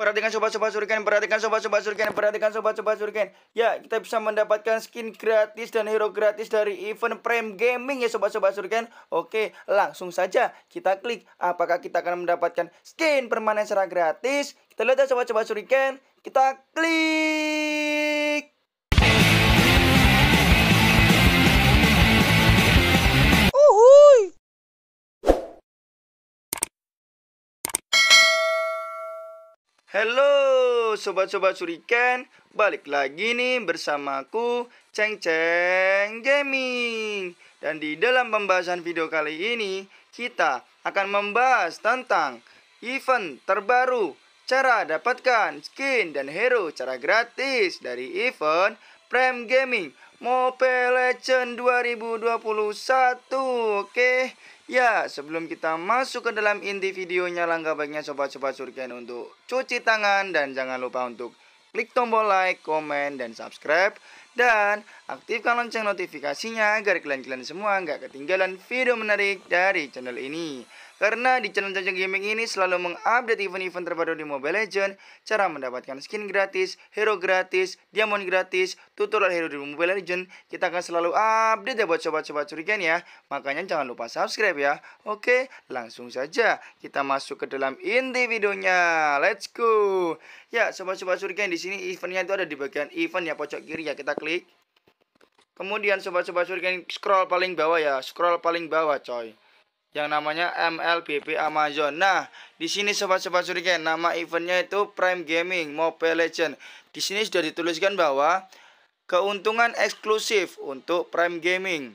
Perhatikan sobat-sobat surgen, perhatikan sobat-sobat surgen, perhatikan sobat-sobat surgen. Ya, kita bisa mendapatkan skin gratis dan hero gratis dari event Prime Gaming ya sobat-sobat surgen. Oke, langsung saja kita klik apakah kita akan mendapatkan skin permanen secara gratis. Kita lihat ya sobat-sobat surgen, kita klik. Halo sobat-sobat suriken Balik lagi nih bersamaku Ceng Ceng Gaming Dan di dalam pembahasan video kali ini Kita akan membahas tentang Event terbaru Cara dapatkan skin dan hero cara gratis Dari event Prime Gaming Mobile Legend 2021 Oke Ya sebelum kita masuk ke dalam inti videonya Langkah baiknya sobat-sobat surken untuk cuci tangan Dan jangan lupa untuk klik tombol like, komen, dan subscribe Dan aktifkan lonceng notifikasinya agar kalian-kalian semua nggak ketinggalan video menarik dari channel ini karena di channel Jajang Gaming ini selalu mengupdate event-event terbaru di Mobile Legends, cara mendapatkan skin gratis, hero gratis, diamond gratis, tutorial hero di Mobile Legends. Kita akan selalu update ya buat sobat-sobat curigaan ya. Makanya jangan lupa subscribe ya. Oke, langsung saja kita masuk ke dalam inti videonya. Let's go. Ya, sobat-sobat curigaan di sini eventnya itu ada di bagian event ya pojok kiri ya. Kita klik. Kemudian sobat-sobat curigaan scroll paling bawah ya, scroll paling bawah coy yang namanya MLBP Amazon. Nah, di sini sobat-sobat Suriken, nama eventnya itu Prime Gaming Mobile Legend. Di sini sudah dituliskan bahwa keuntungan eksklusif untuk Prime Gaming.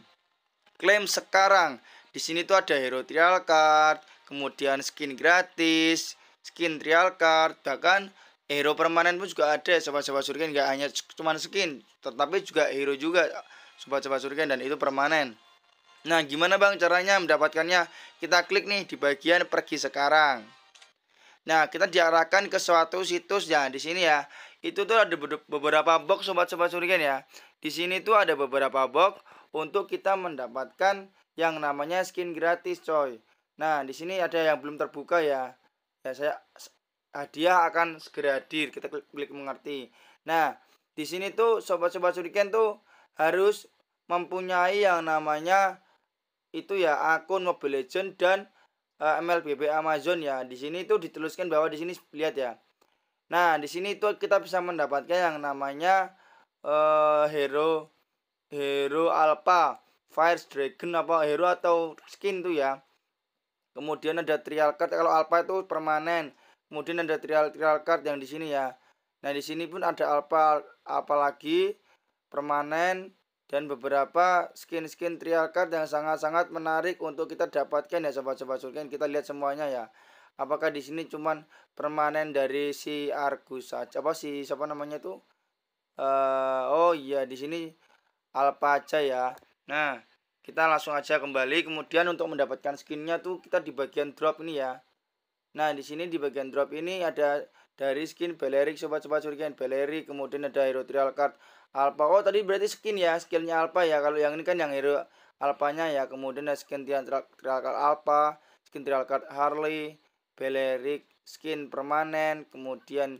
Klaim sekarang. Di sini tuh ada hero trial card, kemudian skin gratis, skin trial card, bahkan hero permanen pun juga ada sobat-sobat Suriken, nggak hanya cuma skin, tetapi juga hero juga sobat-sobat Suriken dan itu permanen. Nah, gimana Bang caranya mendapatkannya? Kita klik nih di bagian pergi sekarang. Nah, kita diarahkan ke suatu situs ya di sini ya. Itu tuh ada beberapa box sobat-sobat surigen ya. Di sini tuh ada beberapa box untuk kita mendapatkan yang namanya skin gratis, coy. Nah, di sini ada yang belum terbuka ya. Ya saya hadiah akan segera hadir. Kita klik, klik mengerti. Nah, di sini tuh sobat-sobat surigen tuh harus mempunyai yang namanya itu ya akun Mobile Legend dan uh, eh, MLBB Amazon ya. Di sini itu dituliskan bahwa di sini lihat ya. Nah, di sini itu kita bisa mendapatkan yang namanya uh, hero hero alpha, fire dragon apa hero atau skin tuh ya. Kemudian ada trial card kalau alpha itu permanen. Kemudian ada trial trial card yang di sini ya. Nah, di sini pun ada alpha apalagi permanen dan beberapa skin-skin trial card yang sangat-sangat menarik untuk kita dapatkan ya sobat-sobat surgen kita lihat semuanya ya apakah di sini cuman permanen dari si Argus saja apa sih siapa namanya tuh eh, uh, oh iya di sini alpaca ya nah kita langsung aja kembali kemudian untuk mendapatkan skinnya tuh kita di bagian drop ini ya nah di sini di bagian drop ini ada dari skin belerik sobat-sobat surga belerik kemudian ada hero trial card alpha oh tadi berarti skin ya skillnya alpha ya kalau yang ini kan yang hero alpanya ya kemudian ada skin trial, trial card alpha skin trial card harley belerik skin permanen kemudian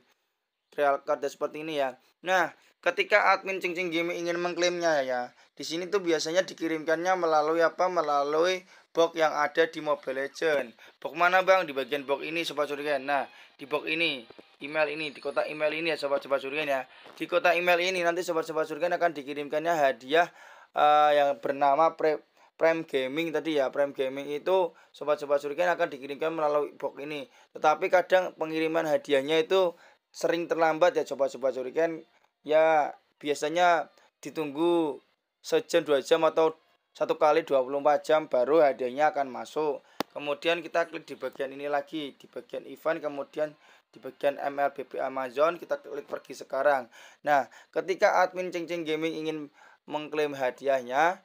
real card seperti ini ya. Nah, ketika admin cincin game ingin mengklaimnya ya, di sini tuh biasanya dikirimkannya melalui apa? Melalui box yang ada di Mobile Legend. Box mana bang? Di bagian box ini sobat surian. Nah, di box ini email ini di kota email ini ya sobat-sobat surian ya di kota email ini nanti sobat-sobat surian akan dikirimkannya hadiah uh, yang bernama pre Prime Gaming tadi ya Prime Gaming itu sobat-sobat surga akan dikirimkan melalui box ini tetapi kadang pengiriman hadiahnya itu sering terlambat ya coba-coba curikan ya biasanya ditunggu sejam dua jam atau satu kali 24 jam baru hadiahnya akan masuk kemudian kita klik di bagian ini lagi di bagian event kemudian di bagian MLBB Amazon kita klik pergi sekarang nah ketika admin cengceng gaming ingin mengklaim hadiahnya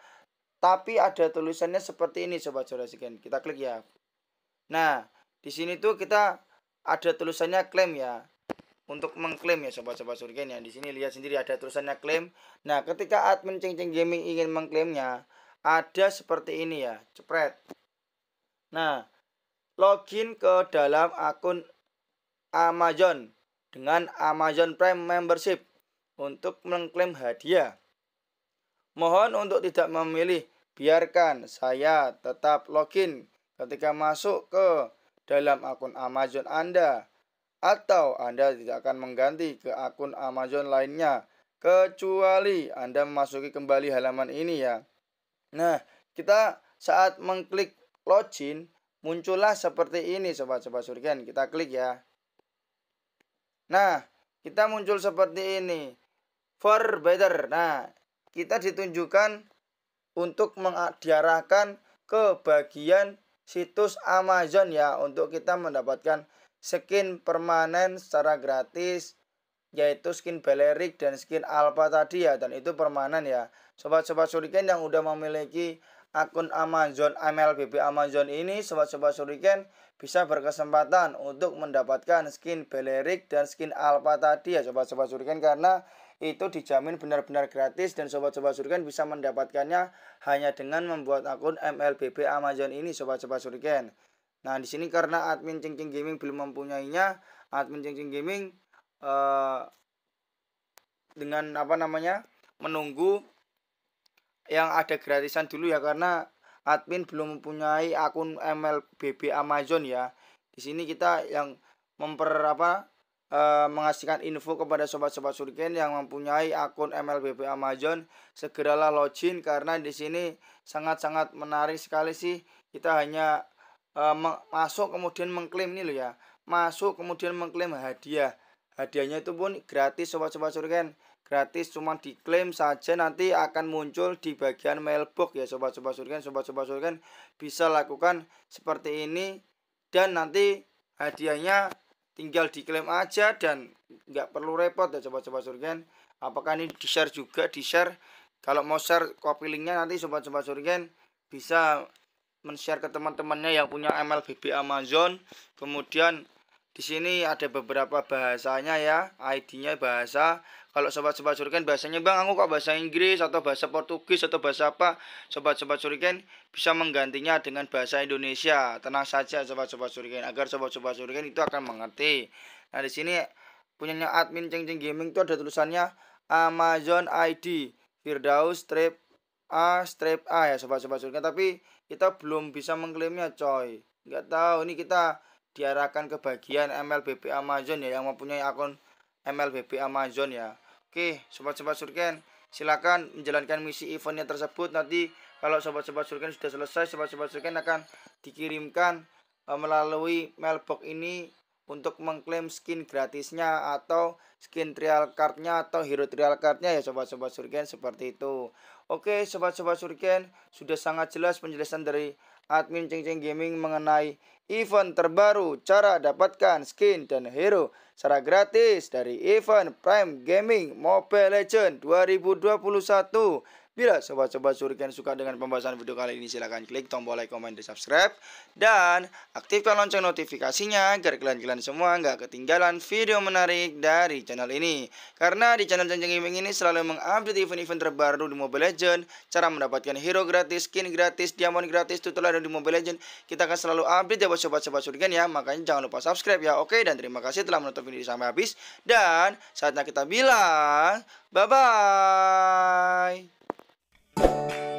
tapi ada tulisannya seperti ini coba-coba sobat sekian kita klik ya nah di sini tuh kita ada tulisannya klaim ya untuk mengklaim ya sobat-sobat surgen ya di sini lihat sendiri ada tulisannya klaim nah ketika admin ceng-ceng gaming ingin mengklaimnya ada seperti ini ya cepret nah login ke dalam akun Amazon dengan Amazon Prime membership untuk mengklaim hadiah mohon untuk tidak memilih biarkan saya tetap login ketika masuk ke dalam akun Amazon Anda atau Anda tidak akan mengganti ke akun Amazon lainnya kecuali Anda memasuki kembali halaman ini ya. Nah, kita saat mengklik login muncullah seperti ini sobat-sobat surgen Kita klik ya. Nah, kita muncul seperti ini. For better. Nah, kita ditunjukkan untuk diarahkan ke bagian situs Amazon ya untuk kita mendapatkan skin permanen secara gratis yaitu skin Beleric dan skin Alpha tadi ya dan itu permanen ya. Sobat-sobat Suriken yang udah memiliki akun Amazon MLBB Amazon ini sobat-sobat Suriken bisa berkesempatan untuk mendapatkan skin Beleric dan skin Alpha tadi ya sobat-sobat Suriken karena itu dijamin benar-benar gratis dan sobat-sobat Suriken bisa mendapatkannya hanya dengan membuat akun MLBB Amazon ini sobat-sobat Suriken Nah, di sini karena admin cengceng Gaming belum mempunyainya, admin cengceng Gaming uh, dengan apa namanya? menunggu yang ada gratisan dulu ya karena admin belum mempunyai akun MLBB Amazon ya. Di sini kita yang memper apa E, mengasihkan info kepada sobat-sobat surgen yang mempunyai akun MLBB Amazon segeralah login karena di sini sangat-sangat menarik sekali sih kita hanya e, masuk kemudian mengklaim ini loh ya masuk kemudian mengklaim hadiah hadiahnya itu pun gratis sobat-sobat surgen gratis cuma diklaim saja nanti akan muncul di bagian mailbox ya sobat-sobat surgen sobat-sobat surgen bisa lakukan seperti ini dan nanti hadiahnya tinggal diklaim aja dan nggak perlu repot ya sobat-sobat surgen apakah ini di share juga di share kalau mau share copy linknya nanti sobat-sobat surgen bisa men-share ke teman-temannya yang punya MLBB Amazon. Kemudian di sini ada beberapa bahasanya ya. ID-nya bahasa. Kalau sobat-sobat suriken bahasanya Bang, aku kok bahasa Inggris atau bahasa Portugis atau bahasa apa? Sobat-sobat suriken bisa menggantinya dengan bahasa Indonesia. Tenang saja sobat-sobat suriken agar sobat-sobat suriken itu akan mengerti. Nah, di sini punyanya admin Ceng Ceng Gaming itu ada tulisannya Amazon ID Firdaus strip A strip A ya sobat-sobat suriken tapi kita belum bisa mengklaimnya coy nggak tahu ini kita diarahkan ke bagian mlbb Amazon ya yang mempunyai akun mlbb Amazon ya oke sobat-sobat surken silakan menjalankan misi eventnya tersebut nanti kalau sobat-sobat surken sudah selesai sobat-sobat surken akan dikirimkan eh, melalui mailbox ini untuk mengklaim skin gratisnya atau skin trial cardnya atau hero trial cardnya ya sobat-sobat surgen seperti itu Oke sobat-sobat surken sudah sangat jelas penjelasan dari admin Ceng Ceng Gaming mengenai event terbaru cara dapatkan skin dan hero secara gratis dari event Prime Gaming Mobile Legends 2021 Bila sobat-sobat surikan suka dengan pembahasan video kali ini silahkan klik tombol like, comment, dan subscribe Dan aktifkan lonceng notifikasinya agar kalian-kalian semua nggak ketinggalan video menarik dari channel ini Karena di channel Janjang Gaming ini selalu mengupdate event-event terbaru di Mobile Legends Cara mendapatkan hero gratis, skin gratis, diamond gratis, tutorial di Mobile Legends Kita akan selalu update ya buat sobat-sobat surikan ya Makanya jangan lupa subscribe ya Oke dan terima kasih telah menonton video sampai habis Dan saatnya kita bilang bye-bye Bye.